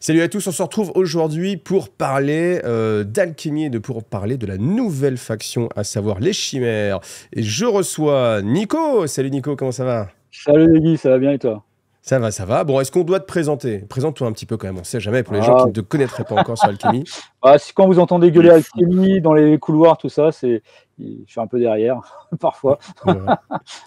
Salut à tous, on se retrouve aujourd'hui pour parler euh, d'alchimie et de, pour parler de la nouvelle faction, à savoir les chimères. Et je reçois Nico. Salut Nico, comment ça va Salut Guy, ça va bien et toi ça va, ça va. Bon, est-ce qu'on doit te présenter Présente-toi un petit peu quand même, on sait jamais pour les gens ah. qui ne te connaîtraient pas encore sur Alchimie. Bah, si quand vous entendez gueuler Alchemy dans les couloirs, tout ça, c'est, je suis un peu derrière parfois.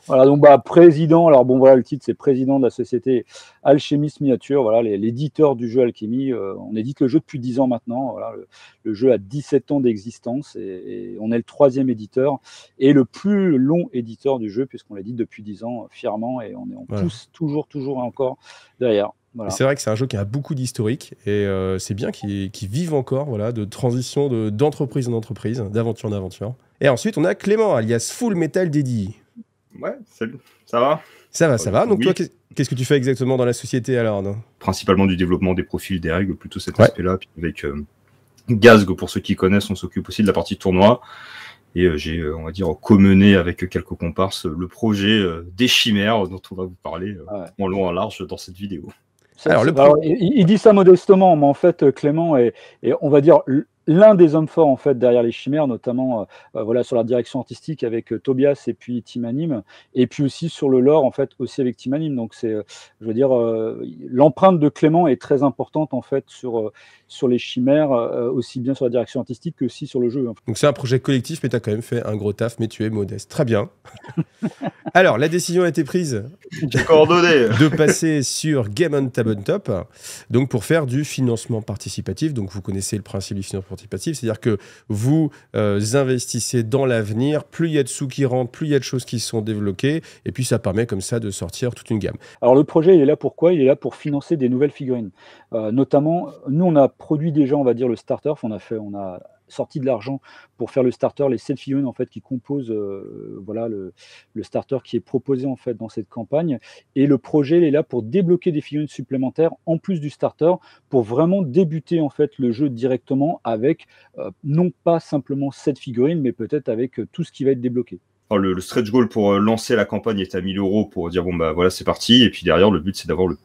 voilà, donc bah, président. Alors bon, voilà le titre, c'est président de la société Alchemist Miniature. Voilà, l'éditeur du jeu alchimie. Euh, on édite le jeu depuis 10 ans maintenant. Voilà, le, jeu a 17 ans d'existence et, on est le troisième éditeur et le plus long éditeur du jeu puisqu'on l'édite depuis 10 ans fièrement et on, est, en pousse toujours, toujours, et encore derrière. C'est vrai que c'est un jeu qui a beaucoup d'historique et euh, c'est bien qui vivent vive encore voilà, de transition d'entreprise en entreprise, d'aventure en aventure. Et ensuite, on a Clément, alias Full Metal Dédi. Ouais, salut, ça va Ça va, ça va. Donc, toi, qu'est-ce que tu fais exactement dans la société alors Principalement du développement des profils, des règles, plutôt cet aspect-là. avec euh, Gazg, pour ceux qui connaissent, on s'occupe aussi de la partie tournoi. Et euh, j'ai, on va dire, commené avec quelques comparses le projet des chimères dont on va vous parler ah en long, en large dans cette vidéo. Alors, il, dit ça modestement, mais en fait, Clément on va dire, l'un des hommes forts en fait derrière les chimères, notamment euh, euh, voilà sur la direction artistique avec euh, Tobias et puis Timanim, et puis aussi sur le lore en fait aussi avec Timanim. Donc c'est, je veux dire, l'empreinte de Clément est très importante en fait sur sur les chimères, aussi bien sur la direction artistique que aussi sur le jeu. Donc c'est un projet collectif, mais tu as quand même fait un gros taf, mais tu es modeste. Très bien. Alors la décision a été prise. de passer sur Game on Tabletop, donc pour faire du financement participatif. Donc vous connaissez le principe du financement c'est-à-dire que vous euh, investissez dans l'avenir, plus il y a de sous qui rentrent, plus il y a de choses qui sont développées et puis ça permet comme ça de sortir toute une gamme. Alors le projet, il est là pourquoi Il est là pour financer des nouvelles figurines. Euh, notamment, nous, on a produit déjà, on va dire, le starter, on a fait, on a Sortie de l'argent pour faire le starter, les sept figurines en fait qui composent euh, voilà le, starter qui est proposé en fait dans cette campagne. Et le projet est là pour débloquer des figurines supplémentaires en plus du starter pour vraiment débuter en fait le jeu directement avec euh, non pas simplement 7 figurines, mais peut-être avec euh, tout ce qui va être débloqué. Oh, le, le, stretch goal pour lancer la campagne est à 1000 euros pour dire bon bah voilà c'est parti et puis derrière le but c'est d'avoir le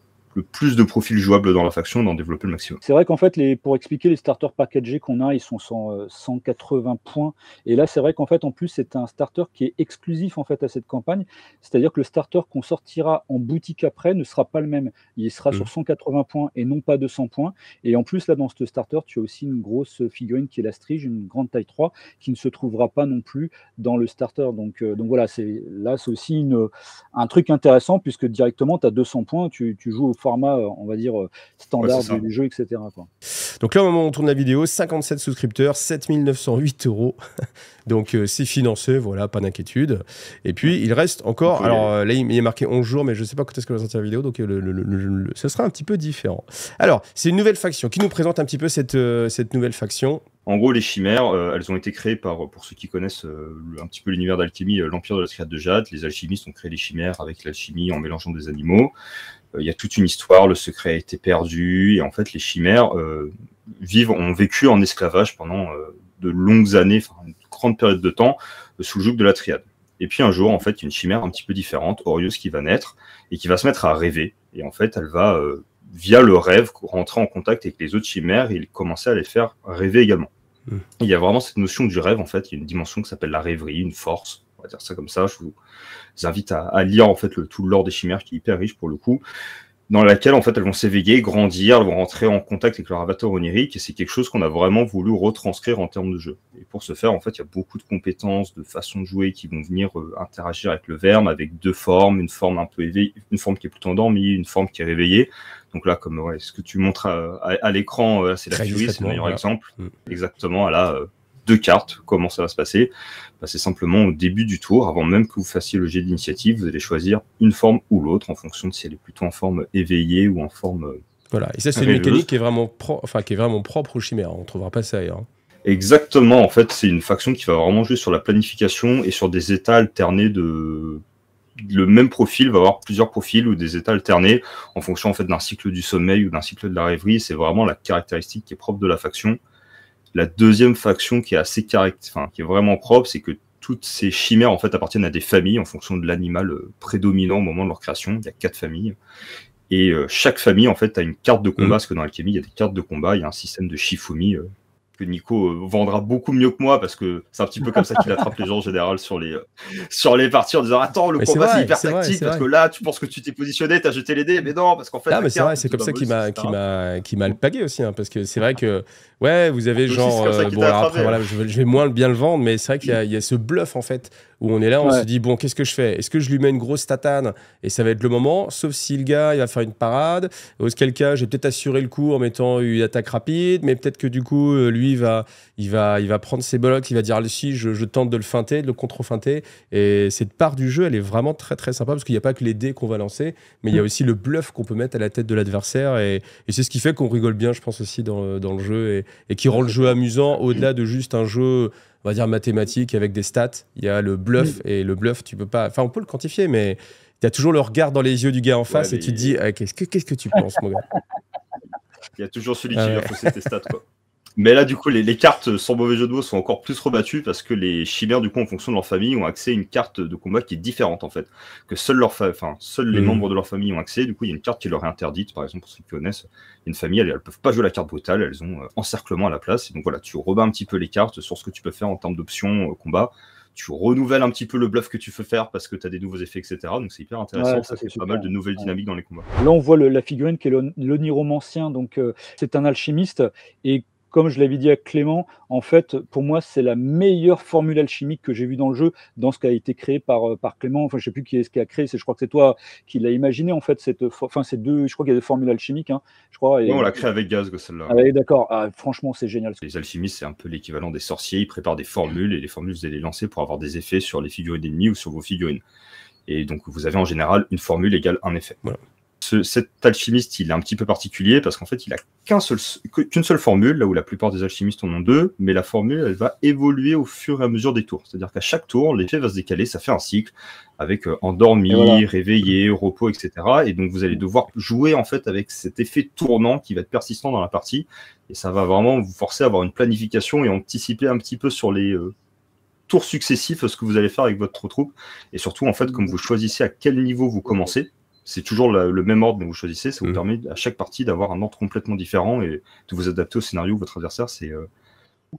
plus de profils jouables dans la faction, d'en développer le maximum. C'est vrai qu'en fait, les, pour expliquer les starters packagés qu'on a, ils sont 180 euh, points. Et là, c'est vrai qu'en fait, en plus, c'est un starter qui est exclusif en fait à cette campagne. C'est-à-dire que le starter qu'on sortira en boutique après ne sera pas le même. Il sera sur 180 mmh. points et non pas 200 points. Et en plus, là, dans ce starter, tu as aussi une grosse figurine qui est la strige, une grande taille 3, qui ne se trouvera pas non plus dans le starter. Donc, euh, donc voilà, c'est là, c'est aussi un truc intéressant puisque directement, tu as 200 points, tu, tu joues au euh, on va dire, euh, standard du, jeu, etc. Donc là, au moment où on tourne la vidéo, 57 souscripteurs, 7908 euros. Donc euh, c'est financé, voilà, pas d'inquiétude. Et puis il reste encore, alors là il est marqué 11 jours, mais je ne sais pas quand est-ce que va sortir la vidéo, donc ce sera un petit peu différent. Alors, c'est une nouvelle faction. Qui nous présente un petit peu cette, cette nouvelle faction en gros, les chimères, elles ont été créées par, pour ceux qui connaissent un petit peu l'univers d'alchimie, l'empire de la triade de jade. Les alchimistes ont créé les chimères avec l'alchimie en mélangeant des animaux. Euh, il y a toute une histoire, le secret a été perdu, et en fait les chimères euh, vivent, ont vécu en esclavage pendant euh, de longues années, une grande période de temps, sous le joug de la triade. Et puis un jour, en fait, une chimère un petit peu différente, Orius, qui va naître et qui va se mettre à rêver. Et en fait, elle va, via le rêve, rentrer en contact avec les autres chimères et commencer à les faire rêver également. Mmh. Il y a vraiment cette notion du rêve, en fait, il y a une dimension qui s'appelle la rêverie, une force, dire ça comme ça. Je vous invite à, lire en fait le, tout le des chimères qui est hyper riche pour le coup, dans laquelle en fait elles vont s'éveiller, grandir, elles vont rentrer en contact avec leur avatar onirique et c'est quelque chose qu'on a vraiment voulu retranscrire en termes de jeu. Et pour ce faire, en fait, il y a beaucoup de compétences, de façons de jouer qui vont venir euh, interagir avec le verbe, avec deux formes, une forme un peu éveillée, une forme qui est plutôt endormie, une forme qui est réveillée. Donc là, comme ce que tu montres à, l'écran, euh, c'est la furie, c'est le meilleur exemple. Mm. Exactement, là, la... Euh, deux cartes. Comment ça va se passer bah, C'est simplement au début du tour, avant même que vous fassiez le jet d'initiative, vous allez choisir une forme ou l'autre en fonction de si elle est plutôt en forme éveillée ou en forme. Euh, voilà, et ça c'est une mécanique qui est, vraiment qui est vraiment propre aux chimères, hein. on ne trouvera pas ça ailleurs. Hein. Exactement, en fait, c'est une faction qui va vraiment jouer sur la planification et sur des états alternés de le même profil va avoir plusieurs profils ou des états alternés en fonction en fait d'un cycle du sommeil ou d'un cycle de la rêverie. C'est vraiment la caractéristique qui est propre de la faction. La deuxième faction qui est assez caractéristique, qui est vraiment propre, c'est que toutes ces chimères en fait appartiennent à des familles en fonction de l'animal euh, prédominant au moment de leur création. Il y a quatre familles. Et euh, chaque famille en fait a une carte de combat, mmh. parce que dans Alchemy, il y a des cartes de combat, il y a un système de chifomie. Euh, que Nico euh, vendra beaucoup mieux que moi parce que c'est un petit peu comme ça qu'il attrape les gens en général sur les, euh, sur les parties en disant Attends, le mais combat c'est hyper tactique parce que là, tu penses que tu t'es positionné, t'as jeté les dés, mais non, parce qu'en fait. Ah, mais c'est vrai, c'est comme ça qu'il m'a, qui m'a, qui le pagué aussi, hein, parce que c'est vrai que, ouais, vous avez genre. Euh, je vais, moins bien le vendre, mais c'est vrai qu'il y a, ce bluff en fait où on est là, on se dit bon, qu'est-ce que je fais Est-ce que je lui mets une grosse tatane et ça va être le moment Sauf si le gars il va faire une parade, auquel cas j'ai peut-être assuré le coup en mettant une attaque rapide, mais peut-être que du coup euh, lui il va, il va, il va prendre ses blocs, il va dire si je, tente de le feinter, de le contre-feinter. Et cette part du jeu, elle est vraiment très très sympa parce qu'il n'y a pas que les dés qu'on va lancer, mais il y a mm. aussi le bluff qu'on peut mettre à la tête de l'adversaire et, c'est ce qui fait qu'on rigole bien, je pense aussi dans, le jeu et, et qui rend le jeu amusant mm. au-delà de juste un jeu on va dire, mathématiques avec des stats. Il y a le bluff, et le bluff, tu peux pas. Enfin, on peut le quantifier, mais tu as toujours le regard dans les yeux du gars en face et tu te dis ah, qu'est-ce, que, que tu penses, mon gars Il y a toujours celui ah qui vient pousser tes stats, quoi. Mais là, du coup, les, les, cartes, sans mauvais jeu de mots, sont encore plus rebattues parce que les chimères, du coup, en fonction de leur famille, ont accès à une carte de combat qui est différente, en fait. Que seuls, leur enfin, seuls les mhm. membres de leur famille ont accès. Du coup, il y a une carte qui leur est interdite. Par exemple, pour ceux qui connaissent, une famille, elles ne peuvent pas jouer la carte brutale. Elles ont euh, encerclement à la place. donc, voilà, tu rebats un petit peu les cartes sur ce que tu peux faire en termes d'options euh, combat. Tu renouvelles un petit peu le bluff que tu peux faire parce que tu as des nouveaux effets, etc. Donc, c'est hyper intéressant. ça, fait pas mal de nouvelles dynamiques dans les combats. Là, on voit la figurine qui est l'oniromancien. Donc, euh, c'est un alchimiste. Et comme je l'avais dit à Clément, en fait, pour moi, c'est la meilleure formule alchimique que j'ai vue dans le jeu, dans ce qui a été créé par, euh, par Clément. Enfin, je sais plus qui est ce qui a créé, c'est, je crois que c'est toi qui l'a imaginé, en fait, cette, enfin, ces deux, je crois qu'il y a des formules alchimiques, hein, je crois. on l'a euh, créé avec Gaz, celle-là. Ah d'accord. Ah, franchement, c'est génial. Les alchimistes, c'est un peu l'équivalent des sorciers. Ils préparent des formules et les formules, vous allez les lancer pour avoir des effets sur les figurines ennemies ou sur vos figurines. Et donc, vous avez en général une formule égale un effet. Voilà cet alchimiste, il est un petit peu particulier parce qu'en fait, il a qu'une seule formule, là où la plupart des alchimistes en ont deux, mais la formule, elle va évoluer au fur et à mesure des tours. C'est-à-dire qu'à chaque tour, l'effet va se décaler, ça fait un cycle avec euh, endormi, réveillé, repos, etc. Et donc, vous allez devoir jouer en fait avec cet effet tournant qui va être persistant dans la partie. Et ça va vraiment vous forcer à avoir une planification et anticiper un petit peu sur les euh, tours successifs ce que vous allez faire avec votre troupe. Et surtout, en fait, comme vous choisissez à quel niveau vous commencez, c'est toujours le même ordre que vous choisissez, ça vous mmh. permet à chaque partie d'avoir un ordre complètement différent et de vous adapter au scénario de votre adversaire. C'est euh,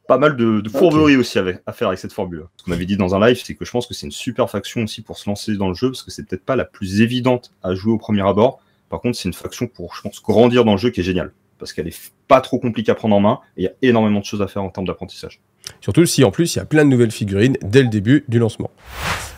pas mal de, de fourberie aussi à faire avec cette formule. Ce qu'on avait dit dans un live, c'est que je pense que c'est une super faction aussi pour se lancer dans le jeu, parce que c'est peut-être pas la plus évidente à jouer au premier abord. Par contre, c'est une faction pour, je pense, grandir dans le jeu qui est géniale parce qu'elle n'est pas trop compliquée à prendre en main et il y a énormément de choses à faire en termes d'apprentissage. Surtout si en plus il y a plein de nouvelles figurines dès le début du lancement.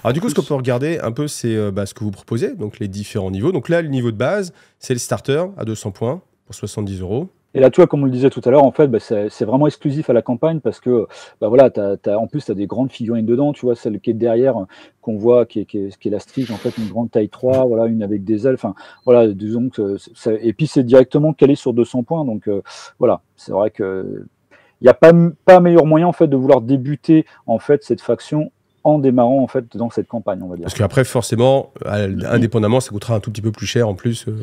Alors du coup, ce qu'on peut regarder un peu, c'est euh, bah, ce que vous proposez, donc les différents niveaux. Donc là, le niveau de base, c'est le starter à 200 points. 70 euros. Et là, toi, comme on le disait tout à l'heure, en fait, bah, c'est vraiment exclusif à la campagne parce que, bah, voilà, en plus, tu as des grandes figurines dedans, tu vois, celle qui est derrière, euh, qu'on voit, qui est, la strige, en fait, une grande taille 3, voilà, une avec des ailes, enfin, voilà, disons que, et puis c'est directement calé sur 200 points, donc euh, voilà, c'est vrai que il n'y a pas, pas meilleur moyen, en fait, de vouloir débuter, en fait, cette faction en démarrant en fait dans cette campagne, on va dire. Parce qu'après, forcément, mm-hmm. indépendamment, ça coûtera un tout petit peu plus cher en plus. Euh,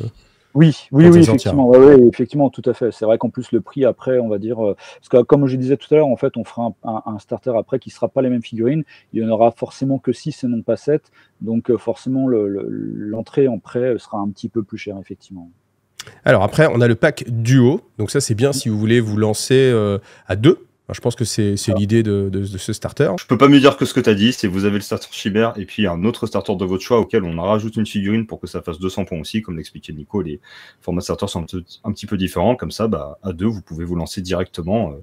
oui, oui, oui, effectivement, effectivement, tout à fait. C'est vrai qu'en plus le prix après, on va dire, euh, parce que comme je disais tout à l'heure, en fait, on fera un, starter après qui ne sera pas les mêmes figurines. Il n'y en aura forcément que 6 et non pas 7. Donc euh, forcément, l'entrée le, en prêt euh, sera un petit peu plus chère, effectivement. Alors après, on a le pack duo. Donc ça, c'est bien si vous voulez vous lancer à deux je pense que c'est l'idée de, ce starter. Je peux pas mieux dire que ce que tu as dit, c'est vous avez le starter Shiba et puis un autre starter de votre choix auquel on rajoute une figurine pour que ça fasse 200 points aussi. Comme l'expliquait Nico, les formats starters sont un, petit peu différents. Comme ça, bah, à deux, vous pouvez vous lancer directement. Euh,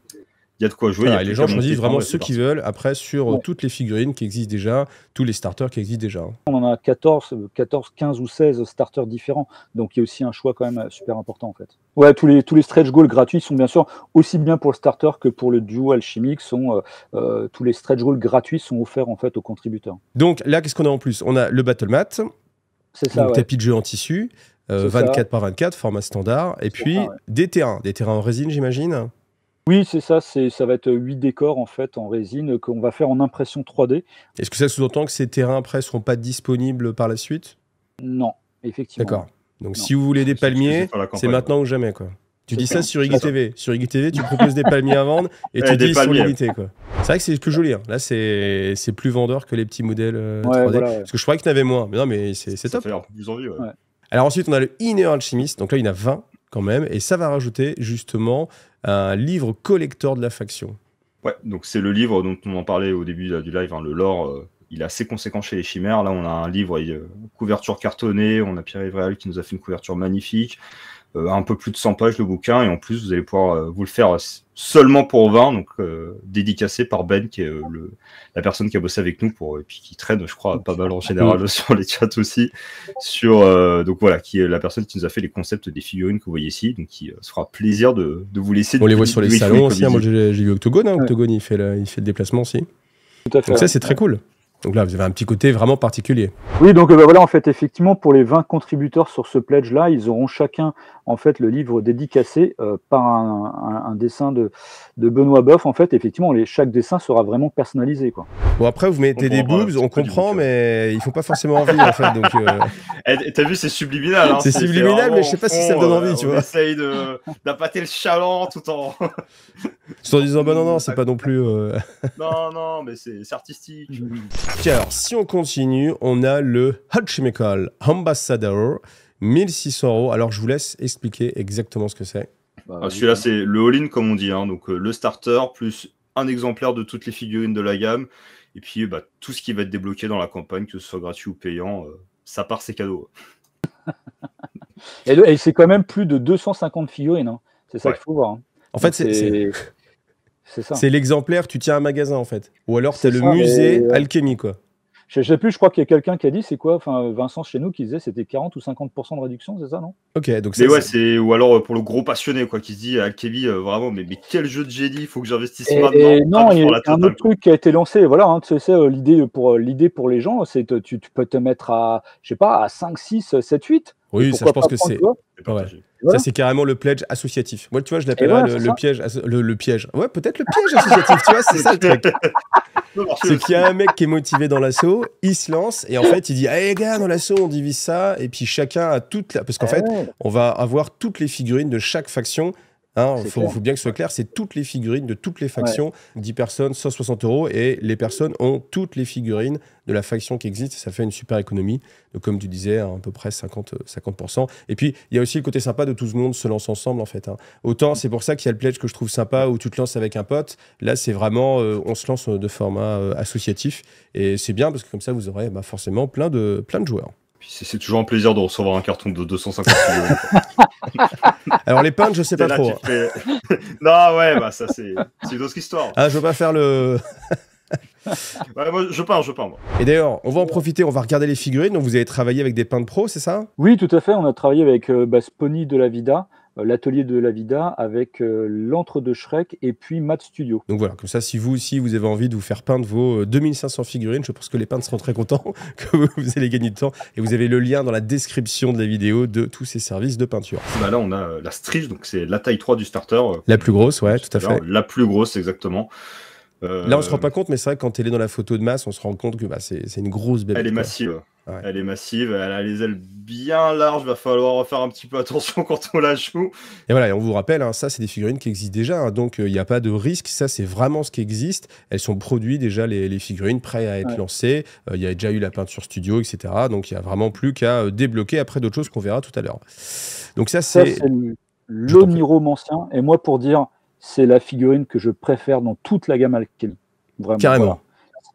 il y a de quoi jouer. les gens choisissent vraiment ceux qui veulent, après, sur euh, toutes les figurines qui existent déjà, tous les starters qui existent déjà. Hein. On en a 14, 14 15 ou 16 starters différents, donc il y a aussi un choix quand même super important en fait. Ouais, tous les, tous les stretch goals gratuits sont bien sûr aussi bien pour le starter que pour le duo alchimique, sont, euh, euh, tous les stretch goals gratuits sont offerts en fait aux contributeurs. Donc là, qu'est-ce qu'on a en plus On a le battle mat, ça, tapis de jeu en tissu, 24 par 24, format standard, et puis des terrains, des terrains en résine j'imagine oui, c'est ça, ça va être huit décors en fait en résine euh, qu'on va faire en impression 3D. Est-ce que ça sous-entend que ces terrains après seront pas disponibles par la suite Non, effectivement. D'accord. Donc si vous voulez des palmiers, c'est maintenant ou jamais quoi. Tu dis ça sur IGTV. Sur IGTV, tu proposes des palmiers à vendre et, eh, tu dis sur l'unité. C'est vrai que c'est plus joli. Hein. Là, c'est plus vendeur que les petits modèles 3D. Euh, Parce que je croyais qu'il tu en moins. Mais non, mais c'est top. Alors ensuite, on a le Inner Alchemist. Donc là, il y en a 20 quand même, et ça va rajouter justement un livre collector de la faction. Ouais, donc c'est le livre dont on en parlait au début du live, hein, le lore, euh, il est assez conséquent chez les chimères. Là, on a un livre, euh, couverture cartonnée, on a Pierre Evréal qui nous a fait une couverture magnifique. Euh, un peu plus de 100 pages le bouquin et en plus vous allez pouvoir euh, vous le faire seulement pour 20 donc euh, dédicacé par Ben qui est le, la personne qui a bossé avec nous pour et puis qui traîne je crois pas mal en général sur les chats aussi sur donc voilà qui est la personne qui nous a fait les concepts des figurines que vous voyez ici donc qui sera plaisir de, vous laisser on les voit sur les salons aussi hein. moi j'ai vu Octogone hein. Octogone il fait il fait le déplacement aussi donc ça c'est très cool donc là, vous avez un petit côté vraiment particulier. Oui, donc bah, voilà, en fait, effectivement, pour les 20 contributeurs sur ce pledge-là, ils auront chacun en fait le livre dédicacé euh, par un, dessin de, Benoît Boeuf, En fait, effectivement, les, chaque dessin sera vraiment personnalisé. Quoi. Bon, après, vous mettez des boobs, on comprend, mais il faut pas forcément envie. en fait, donc, euh. eh, T'as vu, c'est subliminal. Hein. c'est subliminal, mais je sais pas si ça donne euh, envie. tu on essaye d'appâter le chaland tout en. tout en disant, bah non, non, c'est pas non plus. non, non, mais c'est artistique. alors, si on continue, on a le Hachimekal Ambassador. 1600 euros. Alors, je vous laisse expliquer exactement ce que c'est. Bah, ah, celui-là, hein. c'est le all-in, comme on dit. Hein. Donc, euh, le starter plus un exemplaire de toutes les figurines de la gamme. Et puis, bah, tout ce qui va être débloqué dans la campagne, que ce soit gratuit ou payant, euh, ça part, c'est cadeau. et, c'est quand même plus de 250 figurines. Hein. C'est ça qu'il faut voir. En fait, c'est. C'est l'exemplaire, tu tiens un magasin en fait. Ou alors c'est le musée euh, Alchemy alchimie quoi. Je sais plus, je crois qu'il y a quelqu'un qui a dit, c'est quoi, enfin Vincent chez nous qui disait c'était 40 ou 50% de réduction, c'est ça, non Ok, donc c'est. ouais, c'est. Ou alors euh, pour le gros passionné, quoi, qui se dit à euh, Kevin, euh, vraiment, mais, mais, quel jeu de génie, il faut que j'investisse maintenant. non, il y a un autre truc qui a été lancé, voilà, hein, tu sais, l'idée pour, pour les gens, c'est tu, tu peux te mettre à, je sais pas, à 5, 6, 7, 8. Oui, ça, je pense que c'est. Ça, c'est carrément le pledge associatif. Moi, tu vois, je l'appellerais le, piège. Le, piège. Ouais, peut-être le piège associatif, tu vois, c'est ça le truc. c'est qu'il y a un mec qui est motivé dans l'assaut, il se lance et en fait, il dit Eh, hey, gars, dans l'assaut, on divise ça. Et puis chacun a toute Parce qu'en ah fait, on va avoir toutes les figurines de chaque faction il hein, faut, bien que ce soit clair, c'est toutes les figurines de toutes les factions, 10 personnes, 160 euros, et les personnes ont toutes les figurines de la faction qui existe, ça fait une super économie, comme tu disais, à, peu près 50%. 50%. Euh, et puis, il y a aussi le côté sympa de tout ce monde se lance ensemble, en fait. Hein. Autant, c'est pour ça qu'il y a le pledge que je trouve sympa, où tu te lances avec un pote, là, c'est vraiment, euh, on se lance euh, de format associatif, et c'est bien, parce que comme ça, vous aurez bah, forcément plein de, plein de joueurs c'est toujours un plaisir de recevoir un carton de 250 euros. Alors les peintres, je sais pas trop. Hein. non, ouais, bah ça c'est une autre histoire. Ah, je veux pas faire le. je peins, je peins. Moi. Et d'ailleurs, on va en profiter, on va regarder les figurines. Donc, vous avez travaillé avec des peintres pros, c'est ça Oui, tout à fait. On a travaillé avec euh, bah, Spony de la Vida. Euh, l'atelier de la Vida avec euh, l'entre deux Shrek et puis Math Studio. Donc voilà, comme ça, si vous aussi vous avez envie de vous faire peindre vos 2500 euh, figurines, je pense que les peintres seront très contents que vous allez gagner du temps. Et vous avez le lien dans la description de la vidéo de tous ces services de peinture. Bah là, on a la striche, donc c'est la taille 3 du starter. la plus grosse, ouais, tout à fait. La plus grosse, exactement. Là, on se rend pas compte, mais c'est vrai quand elle est dans la photo de masse, on se rend compte que bah, c'est une grosse bébé. Elle est massive. Elle est massive, elle a les ailes bien larges, va falloir faire un petit peu attention quand on la joue. Et voilà, et on vous rappelle, hein, ça c'est des figurines qui existent déjà, hein, donc il euh, n'y a pas de risque, ça c'est vraiment ce qui existe. Elles sont produites déjà, les, figurines prêtes à être lancées, il euh, y a déjà eu la peinture studio, etc. Donc il n'y a vraiment plus qu'à euh, débloquer après d'autres choses qu'on verra tout à l'heure. Donc ça c'est... le Mancien. et moi pour dire, c'est la figurine que je préfère dans toute la gamme Vraiment. Carrément.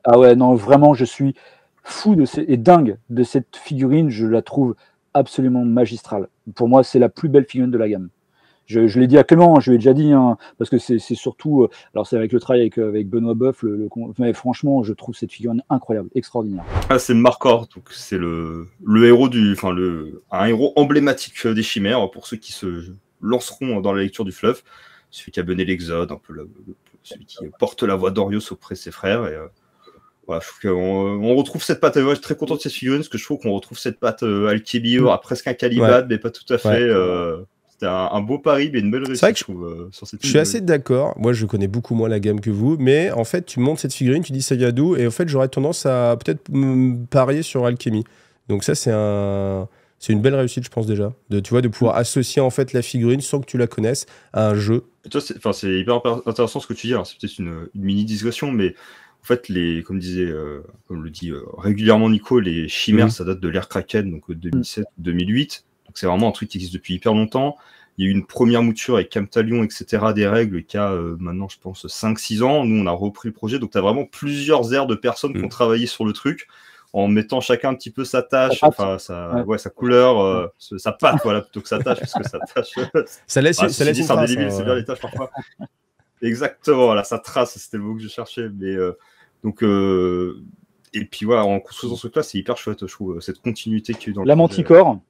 Ah ouais, non, vraiment, je suis fou de ces, et dingue de cette figurine. Je la trouve absolument magistrale. Pour moi, c'est la plus belle figurine de la gamme. Je, l'ai dit à hein, je l'ai déjà dit, hein, parce que c'est surtout, euh, alors c'est avec le travail avec, euh, Benoît Boeuf, mais franchement, je trouve cette figurine incroyable, extraordinaire. Ah, c'est Marcor, donc c'est le, le, héros du, enfin le, un héros emblématique des chimères pour ceux qui se lanceront dans la lecture du fleuve, celui qui a mené l'Exode, un peu celui qui porte la voix d'Orios auprès de ses frères. Et, euh, je trouve on retrouve cette patte. je suis très content de cette figurine parce que je trouve qu'on retrouve cette patte euh, à mm. presque un Calibat mais pas tout à fait. Euh, c'était un, beau pari, mais une belle réussite, je trouve, euh, sur cette Je suis assez d'accord. Moi, je connais beaucoup moins la gamme que vous, mais en fait, tu montes cette figurine, tu dis ça vient d'où, et en fait, j'aurais tendance à peut-être parier sur Alchemy. Donc, ça, c'est un c'est une belle réussite, je pense déjà, de tu vois, de pouvoir mm. associer en fait la figurine sans que tu la connaisses à un jeu. c'est hyper intéressant ce que tu dis. C'est peut-être une, mini discussion, mais en fait, les, comme disait, euh, comme le dit euh, régulièrement Nico, les chimères, mhm. ça date de l'ère Kraken, donc 2007-2008. Euh, donc c'est vraiment un truc qui existe depuis hyper longtemps. Il y a eu une première mouture avec Camtalion, etc., des règles qui a maintenant, je pense, 5-6 ans. Nous, on a repris le projet. Donc, tu as vraiment plusieurs aires de personnes qui ont mhm. travaillé sur le truc en mettant chacun un petit peu sa tâche, enfin, sa, ouais. couleur, sa patte, voilà, plutôt que sa tâche, parce que sa tâche. ça laisse, ça une hein, les tâches parfois. Exactement, là, ça trace, c'était le mot que je cherchais. Mais euh, donc, euh, et puis voilà, en construisant ce truc-là, c'est hyper chouette, je trouve, cette continuité qui est dans la Manticore.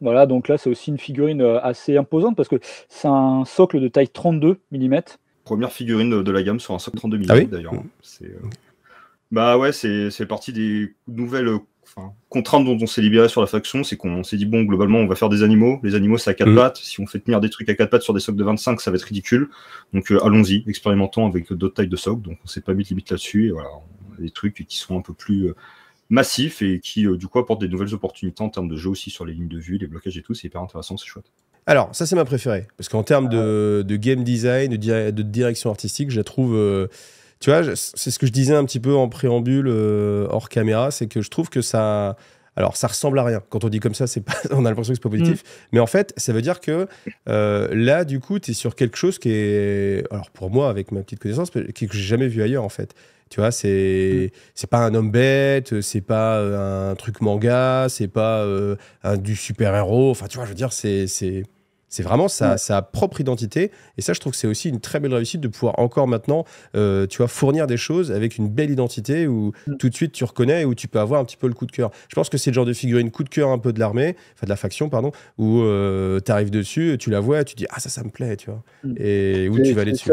Voilà, donc là, c'est aussi une figurine euh, assez imposante parce que c'est un socle de taille 32 mm. Première figurine de la gamme sur un socle 32 mm ah d'ailleurs. Bah ouais, c'est partie des nouvelles contrainte dont on s'est libéré sur la faction, c'est qu'on s'est dit bon, globalement, on va faire des animaux. Les animaux, c'est à quatre mmh. pattes. Si on fait tenir des trucs à quatre pattes sur des socs de 25, ça va être ridicule. Donc euh, allons-y, expérimentons avec d'autres tailles de socs, Donc on s'est pas mis de limite là-dessus. Et voilà, on des trucs qui sont un peu plus euh, massifs et qui euh, du coup apportent des nouvelles opportunités en termes de jeu aussi sur les lignes de vue, les blocages et tout. C'est hyper intéressant, c'est chouette. Alors, ça, c'est ma préférée. Parce qu'en termes de, ah. game design, de, direction artistique, je la trouve tu vois, c'est ce que je disais un petit peu en préambule euh, hors caméra, c'est que je trouve que ça. Alors, ça ressemble à rien. Quand on dit comme ça, c'est pas, on a l'impression que c'est pas positif. Mm. Mais en fait, ça veut dire que euh, là, du coup, tu es sur quelque chose qui est, alors pour moi, avec ma petite connaissance, que j'ai jamais vu ailleurs, en fait. Tu vois, c'est mm. c'est pas un homme bête, c'est pas euh, un truc manga, c'est pas un, du super héros. Enfin, tu vois, je veux dire, c'est c'est vraiment sa, propre identité. Et ça, je trouve que c'est aussi une très belle réussite de pouvoir encore maintenant, euh, tu vois, fournir des choses avec une belle identité où mm. tout de suite tu reconnais et où tu peux avoir un petit peu le coup de cœur. Je pense que c'est le genre de figurine coup de cœur un peu de l'armée, enfin de la faction, pardon, où euh, tu arrives dessus, tu la vois, tu dis ah ça, ça me plaît, tu vois, mm. et où tu vas aller dessus.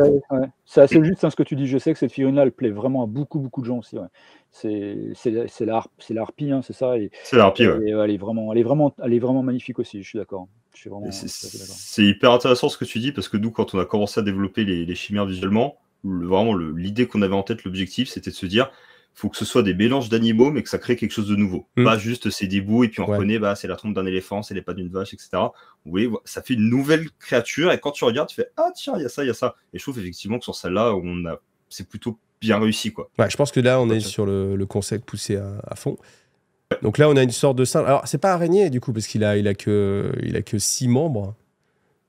C'est assez juste hein, ce que tu dis. Je sais que cette figurine-là, elle plaît vraiment à beaucoup, beaucoup de gens aussi. C'est la harpie, hein, c'est ça. C'est la harpie, elle, est vraiment, elle, est vraiment, elle est vraiment magnifique aussi, je suis d'accord. C'est hyper intéressant ce que tu dis parce que nous, quand on a commencé à développer les, chimères visuellement, vraiment l'idée qu'on avait en tête, l'objectif, c'était de se dire faut que ce soit des mélanges d'animaux, mais que ça crée quelque chose de nouveau. Mm. Pas juste c'est des bouts et puis on reconnaît, bah, c'est la trompe d'un éléphant, c'est les pas d'une vache, etc. oui ça fait une nouvelle créature et quand tu regardes, tu fais ah tiens, il y a ça, il y a ça. Et je trouve effectivement que sur celle-là, on a, c'est plutôt bien réussi quoi. je pense que là, on est sur le, concept poussé à fond. Donc là, on a une sorte de singe. Alors, c'est pas araignée du coup, parce qu'il a, il a, que, il a que six membres.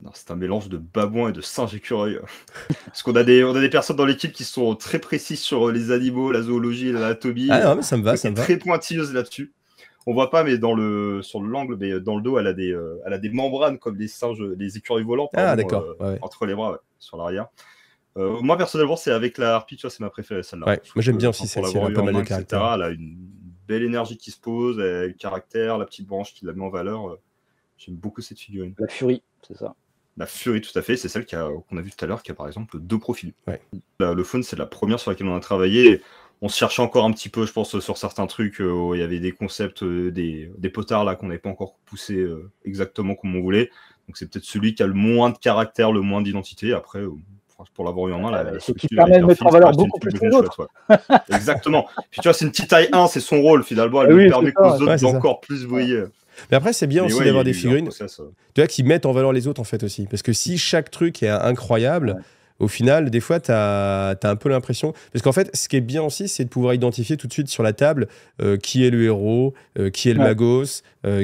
Non, C'est un mélange de babouin et de singe écureuil. Parce qu'on a des, on a des personnes dans l'équipe qui sont très précises sur les animaux, la zoologie, l'anatomie. Ah non, mais ça me va, ça me va. Très pointilleuse là-dessus. On voit pas, mais dans le, sur l'angle, mais dans le dos, elle a des, euh, elle a des membranes comme les singes, les écureuils volants. Ah d'accord. Euh, entre les bras, sur l'arrière. Euh, moi personnellement, c'est avec la harpie, tu vois, c'est ma préférée celle-là. Ouais, moi j'aime bien aussi celle-ci. pas mal une l'énergie qui se pose, le caractère, la petite branche qui la met en valeur. Euh, j'aime beaucoup cette figurine. La furie, c'est ça. La furie, tout à fait, c'est celle qu'on a, vue tout à l'heure, qui a par exemple deux profils. le Faune, c'est la première sur laquelle on a travaillé. On se cherchait encore un petit peu, je pense, sur certains trucs. Euh, il y avait des concepts, euh, des, potards là qu'on n'avait pas encore poussé exactement comme on voulait. Donc c'est peut-être celui qui a le moins de caractère, le moins d'identité. Après, pour l'avoir eu en main. Là, euh, ce qui permet de mettre en valeur ah, beaucoup plus Exactement. Puis tu vois, c'est une petite taille 1, c'est son rôle finalement. Elle ah permet que autres d'encore plus briller. Mais après, c'est bien aussi d'avoir des figurines euh. tu vois, qui mettent en valeur les autres, en fait, aussi. Parce que si chaque truc est incroyable, au final, des fois, tu as, un peu l'impression. Parce qu'en fait, ce qui est bien aussi, c'est de pouvoir identifier tout de suite sur la table euh, qui est le héros, qui est le magos,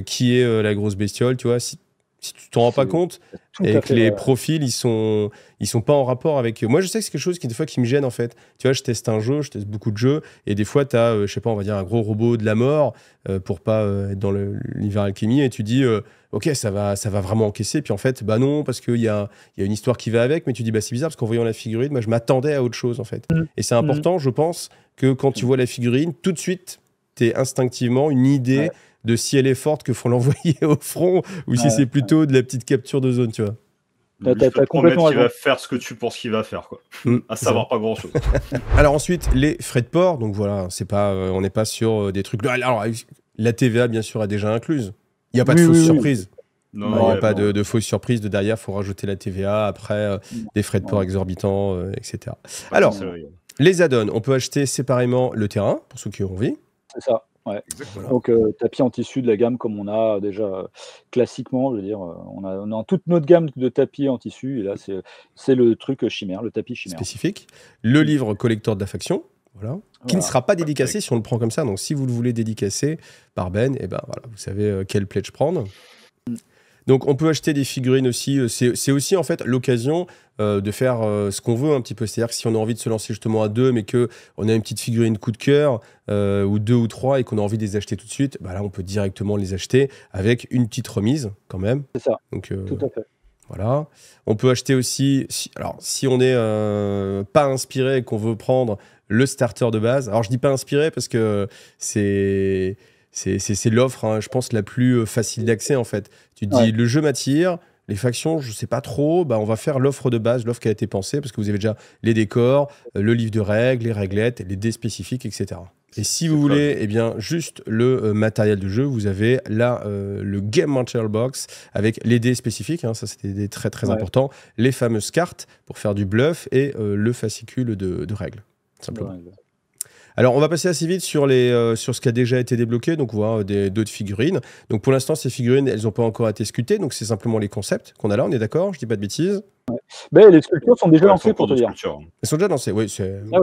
qui est la grosse bestiole, tu vois. Si si tu t'en rends pas compte et que les profils ils sont ils sont pas en rapport avec moi je sais que c'est quelque chose qui des fois qui me gêne en fait tu vois je teste un jeu je teste beaucoup de jeux et des fois tu as euh, je sais pas on va dire un gros robot de la mort euh, pour pas euh, être dans l'univers alchimie et tu dis ok ça va ça va vraiment encaisser puis en fait bah non parce qu'il y a il y a une histoire qui va avec mais tu dis bah c'est bizarre parce qu'en voyant la figurine moi je m'attendais à autre chose en fait mm. et c'est important mm. je pense que quand tu mm. vois la figurine tout de suite tu es instinctivement une idée de si elle est forte que faut l'envoyer au front ou si c'est plutôt de la petite capture de zone, tu vois. Il va faire ce que tu penses qu'il va faire, quoi. Mm, à savoir pas grand chose. alors ensuite, les frais de port. Donc voilà, c'est pas, euh, on n'est pas sur euh, des trucs. Alors la TVA bien sûr est déjà incluse. Il n'y a pas de fausse surprise. il n'y a pas de, de, fausse surprise de derrière. Faut rajouter la TVA après euh, mm. des frais de port exorbitants, etc. alors les add-ons, on peut acheter séparément le terrain pour ceux qui ont envie. C'est ça. Donc euh, tapis en tissu de la gamme comme on a euh, déjà euh, classiquement, je veux dire, on a, toute notre gamme de tapis en tissu et là c'est le truc chimère, le tapis chimère. Spécifique. Le livre collector de la faction, voilà, qui ne sera pas dédicacé si on le prend comme ça. Donc si vous le voulez dédicacer par Ben, et eh ben voilà, vous savez quel pledge prendre. Donc on peut acheter des figurines aussi. Euh, c'est aussi en fait l'occasion euh, de faire euh, ce qu'on veut un petit peu. C'est-à-dire que si on a envie de se lancer justement à deux, mais que on a une petite figurine coup de cœur ou deux ou trois et qu'on a envie de les acheter tout de suite, bah là on peut directement les acheter avec une petite remise quand même. C'est ça. tout à fait. Voilà. On peut acheter aussi, alors si on n'est pas inspiré et qu'on veut prendre le starter de base. Alors je dis pas inspiré parce que c'est c'est l'offre, hein, je pense, la plus euh, facile d'accès en fait. Tu dis, le jeu m'attire, les factions, je ne sais pas trop, bah, on va faire l'offre de base, l'offre qui a été pensée, parce que vous avez déjà les décors, euh, le livre de règles, les réglettes, les dés spécifiques, etc. Et si vous voulez eh bien, juste le euh, matériel de jeu, vous avez là le Game Material Box avec les dés spécifiques, hein, ça c'était des dés très très important. importants, les fameuses cartes pour faire du bluff et le fascicule de, règles, simplement. Alors, on va passer assez vite sur, les, euh, sur ce qui a déjà été débloqué, donc voir euh, des, d'autres figurines. Donc, pour l'instant, ces figurines, elles n'ont pas encore été sculptées, donc c'est simplement les concepts qu'on a là, on est d'accord Je dis pas de bêtises ben, Les sculptures sont déjà lancées, pour te dire. Elles sont déjà lancées, oui. C'est, ah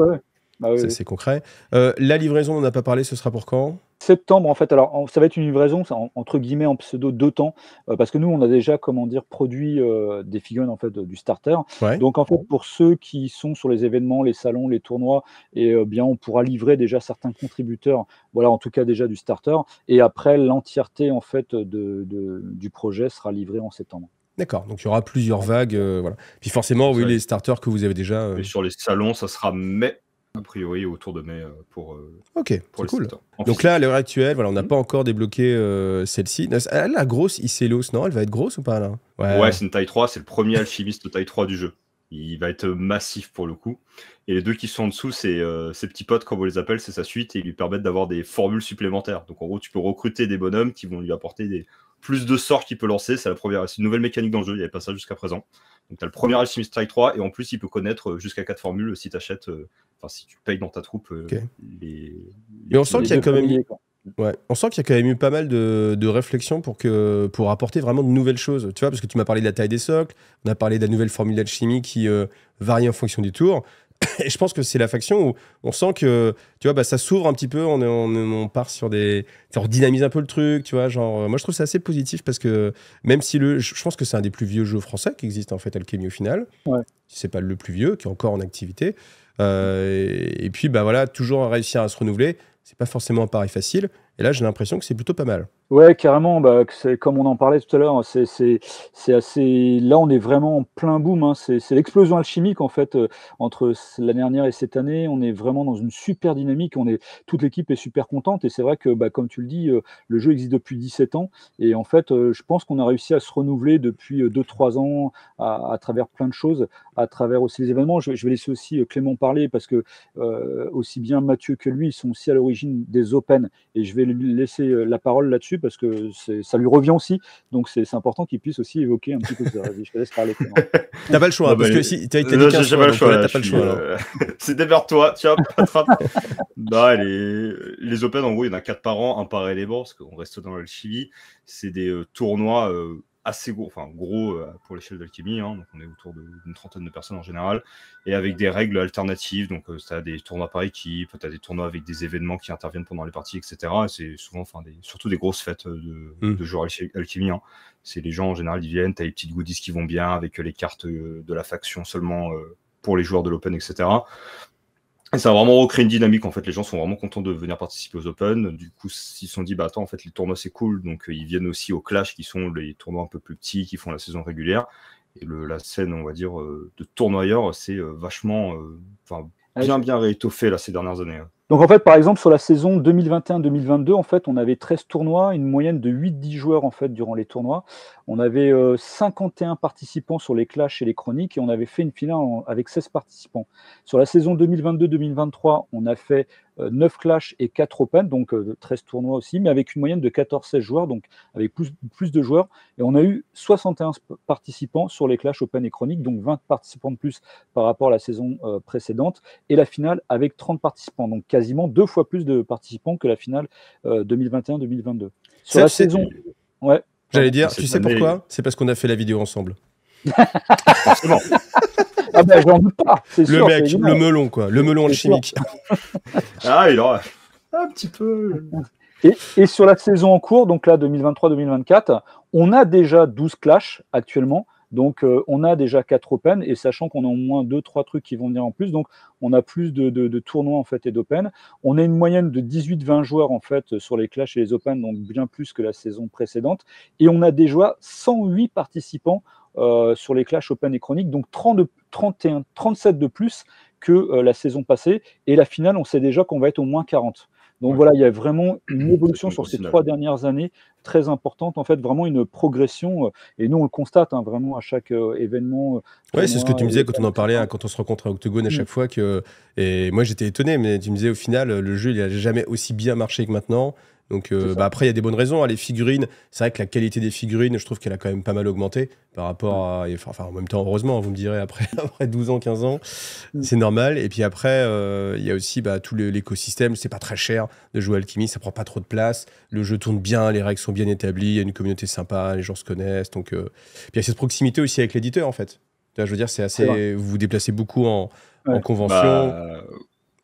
bah concret. Euh, la livraison, on n'a pas parlé, ce sera pour quand septembre en fait. Alors ça va être une livraison entre guillemets en pseudo deux temps euh, parce que nous on a déjà comment dire produit euh, des figurines en fait euh, du starter. Donc en fait pour ceux qui sont sur les événements, les salons, les tournois, et bien on pourra livrer déjà certains contributeurs. Voilà en tout cas déjà du starter et après l'entièreté en fait de, du projet sera livré en septembre. D'accord, donc il y aura plusieurs vagues, voilà. Puis forcément, oui, les starters que vous avez déjà. sur les salons, ça sera mai, a priori autour de mai euh, pour. Euh, ok, pour cool. Hein. Donc là, à l'heure actuelle, voilà, on n'a hmm. pas encore débloqué euh, celle-ci. La grosse Icelos, non Elle va être grosse ou pas là Ouais, ouais c'est une taille 3, c'est le premier alchimiste taille 3 du jeu. Il va être massif pour le coup. Et les deux qui sont en dessous, c'est ses petits potes, comme on les appelle, c'est sa suite, et ils lui permettent d'avoir des formules supplémentaires. Donc en gros, tu peux recruter des bonhommes qui vont lui apporter des plus de sorts qu'il peut lancer. C'est la première, une nouvelle mécanique dans le jeu. Il n'y avait pas ça jusqu'à présent. Donc, tu as le premier Alchemist Strike 3, et en plus, il peut connaître euh, jusqu'à 4 formules euh, si tu achètes, euh, enfin, si tu payes dans ta troupe. et Les, on sent qu'il y a quand même. Ouais. On sent qu'il y a quand même eu pas mal de, de réflexions pour, que, pour apporter vraiment de nouvelles choses. Tu vois, parce que tu m'as parlé de la taille des socles, on a parlé de la nouvelle formule d'alchimie qui varie en fonction du tour. et je pense que c'est la faction où on sent que tu vois bah, ça s'ouvre un petit peu on, on part sur des on dynamise un peu le truc tu vois genre euh, moi je trouve ça assez positif parce que même si le je pense que c'est un des plus vieux jeux français qui existe en fait Alchemy au final c'est pas le plus vieux qui est encore en activité euh, et, puis bah voilà toujours réussir à se renouveler c'est pas forcément un pari facile et là j'ai l'impression que c'est plutôt pas mal Ouais, carrément. Bah, c'est comme on en parlait tout à l'heure, c'est, assez. Là, on est vraiment en plein boom. Hein. C'est, l'explosion alchimique en fait euh, entre l'année dernière et cette année. On est vraiment dans une super dynamique. On est toute l'équipe est super contente et c'est vrai que, bah, comme tu le dis, euh, le jeu existe depuis 17 ans et en fait, euh, je pense qu'on a réussi à se renouveler depuis 2-3 ans à, travers plein de choses, à travers aussi les événements. Je, vais laisser aussi Clément parler parce que aussi bien Mathieu que lui sont aussi à l'origine des Open et je vais lui laisser la parole là-dessus parce que ça lui revient aussi. Donc c'est important qu'il puisse aussi évoquer un petit peu ça. Je te laisse parler. t'as pas le choix, parce que si t'as été t'as pas le choix. Euh, pas le choix c'est toi les... les Open, en gros, il y en a quatre par an, un par élément, parce qu'on reste dans le C'est des euh, tournois. Euh, assez gros, enfin gros euh, pour l'échelle d'alchimie, hein, donc on est autour d'une trentaine de personnes en général, et avec des règles alternatives, donc euh, tu as des tournois par équipe, tu as des tournois avec des événements qui interviennent pendant les parties, etc. c'est souvent, enfin, des, surtout des grosses fêtes euh, mmh. de, joueurs alchimie. Hein. C'est les gens en général, qui viennent, tu as les petites goodies qui vont bien avec les cartes de la faction seulement pour les joueurs de l'Open, etc ça a vraiment recréé une dynamique en fait. Les gens sont vraiment contents de venir participer aux Open. Du coup, ils se sont dit, bah attends, en fait, les tournois c'est cool. Donc, euh, ils viennent aussi aux Clash qui sont les tournois un peu plus petits qui font la saison régulière. Et le, la scène, on va dire, euh, de tournoyeur, c'est euh, vachement, enfin, ah, bien, bien réétoffé, là ces dernières années. Hein. Donc en fait, par exemple, sur la saison 2021-2022, en fait, on avait 13 tournois, une moyenne de 8-10 joueurs en fait durant les tournois. On avait 51 euh, participants sur les clashs et les chroniques et on avait fait une finale avec 16 participants. Sur la saison 2022-2023, on a fait 9 euh, clashs et 4 open, donc 13 euh, tournois aussi, mais avec une moyenne de 14-16 joueurs, donc avec plus, de joueurs. Et on a eu 61 participants sur les clashs open et chroniques, donc 20 participants de plus par rapport à la saison euh, précédente. Et la finale avec 30 participants, donc quasiment deux fois plus de participants que la finale 2021-2022. Sur la saison. Ouais. J'allais ah, dire, tu sais pourquoi C'est parce qu'on a fait la vidéo ensemble. Le mec, le melon, quoi. Le melon alchimique. ah, il aura un petit peu. Et, sur la saison en cours, donc là 2023-2024, on a déjà 12 clashs actuellement. Donc euh, on a déjà 4 Open et sachant qu'on a au moins 2-3 trucs qui vont venir en plus, donc on a plus de, tournois en fait et d'Open. On a une moyenne de 18-20 joueurs en fait sur les Clash et les Open, donc bien plus que la saison précédente. Et on a déjà 108 participants euh, sur les Clash open et chroniques, donc 30 31, 37 de plus que euh, la saison passée. Et la finale, on sait déjà qu'on va être au moins 40. Donc voilà, il y a vraiment une évolution sur ces trois dernières années très importante, en fait, vraiment une progression. Euh, et nous, on le constate hein, vraiment à chaque événement. Oui, c'est ce que tu me disais quand on en parlait, hein, quand on se rencontre à Octogone à mm. chaque fois. Que, et moi, j'étais étonné, mais tu me disais au final, le jeu, il n'a jamais aussi bien marché que maintenant. Donc euh, bah, après, il y a des bonnes raisons. Hein. Les figurines, c'est vrai que la qualité des figurines, je trouve qu'elle a quand même pas mal augmenté par rapport à. Enfin, en même temps, heureusement, vous me direz, après, après 12 ans, 15 ans, mm. c'est normal. Et puis après, euh, il y a aussi bah, tout l'écosystème. C'est pas très cher de jouer à Alchemy, ça prend pas trop de place. Le jeu tourne bien, les règles sont bien établies, il y a une communauté sympa, les gens se connaissent. Donc, euh, Puis il y a cette proximité aussi avec l'éditeur, en fait. je veux dire, c'est assez. Vous vous déplacez beaucoup en, convention. Bah,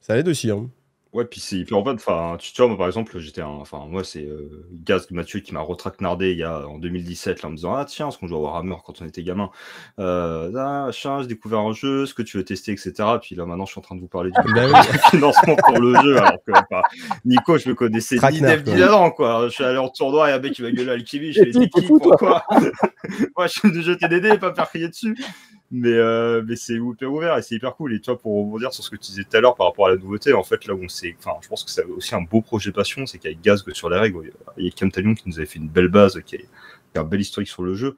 ça aide aussi. Hein. Ouais, puis, c'est puis en fait, enfin, tu, vois, moi, par exemple, j'étais, enfin, moi, c'est euh, Gaz Mathieu qui m'a retraquenardé il y a en 2017 là, en me disant ah tiens, est-ce qu'on joue à Warhammer quand on était gamin euh, Ah, tiens, j'ai découvert un jeu, ce que tu veux tester, etc. Puis là, maintenant, je suis en train de vous parler du ah, bah financement pour le jeu, alors que Nico, je le connaissais ni d'Ev ni d'avant, quoi. Je suis allé en tournoi et un mec qui m'a gueuler à l'alchimie, je lui ai dit Moi, je venu jeter des dés et pas faire crier dessus. Mais, euh, mais c'est hyper ouvert et c'est hyper cool. Et toi pour rebondir sur ce que tu disais tout à l'heure par rapport à la nouveauté, en fait, là où on sait, Enfin, je pense que c'est aussi un beau projet passion, c'est qu'avec Gazg sur les règles, il y a Cam Talion qui nous avait fait une belle base, qui a, un bel historique sur le jeu.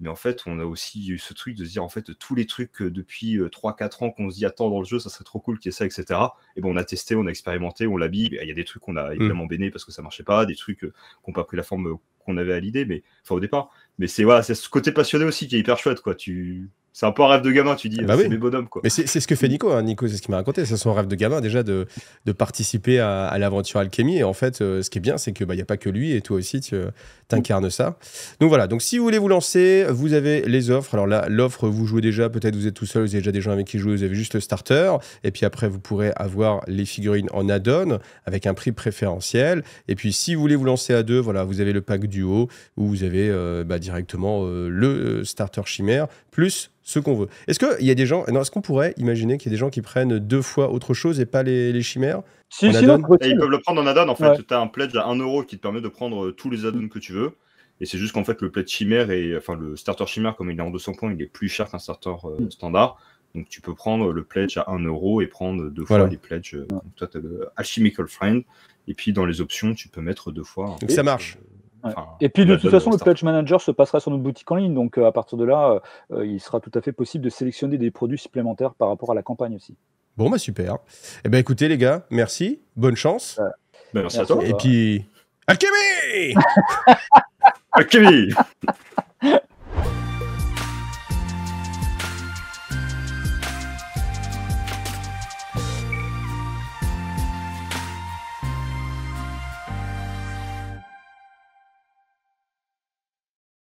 Mais en fait, on a aussi eu ce truc de se dire, en fait, tous les trucs depuis 3-4 euh, ans qu'on se dit, attends, dans le jeu, ça serait trop cool qu'il y ait ça, etc. Et bon on a testé, on a expérimenté, on l'a mis. Il y a des trucs qu'on a mm. évidemment béné parce que ça marchait pas, des trucs euh, qui n'ont pas pris la forme qu'on avait à l'idée, mais enfin au départ. Mais c'est voilà, c'est ce côté passionné aussi qui est hyper chouette, quoi. Tu, c'est un peu un rêve de gamin, tu dis. Ah bah c'est quoi. Mais c'est ce que fait Nico. Hein, Nico, c'est ce qu'il m'a raconté. C'est son rêve de gamin, déjà, de, de participer à, l'aventure alchimie. Et en fait, euh, ce qui est bien, c'est qu'il bah, n'y a pas que lui. Et toi aussi, tu Incarne ça. Donc voilà, donc si vous voulez vous lancer, vous avez les offres. Alors là, l'offre, vous jouez déjà, peut-être vous êtes tout seul, vous avez déjà des gens avec qui jouer, vous avez juste le starter. Et puis après, vous pourrez avoir les figurines en add-on avec un prix préférentiel. Et puis si vous voulez vous lancer à deux, voilà, vous avez le pack duo où vous avez euh, bah, directement euh, le euh, starter chimère plus ce qu'on veut. Est-ce qu'il y a des gens, est-ce qu'on pourrait imaginer qu'il y a des gens qui prennent deux fois autre chose et pas les, les chimères ils peuvent le prendre en add-on en fait. Tu as un pledge à 1 euro qui te permet de prendre euh, tous les add-ons que tu veux. Et c'est juste qu'en fait, le pledge chimère, et, enfin le starter chimère, comme il est en 200 points, il est plus cher qu'un starter euh, mm. standard. Donc tu peux prendre le pledge à 1 euro et prendre deux fois les pledges. Euh, toi, tu as le Alchemical Friend. Et puis dans les options, tu peux mettre deux fois. Donc ça marche. et puis de toute façon, le Pledge Manager se passera sur notre boutique en ligne. Donc à partir de là, il sera tout à fait possible de sélectionner des produits supplémentaires par rapport à la campagne aussi. Bon, bah super. Eh ben écoutez, les gars, merci. Bonne chance. Bah, merci, à Et puis. Alchemy Alchemy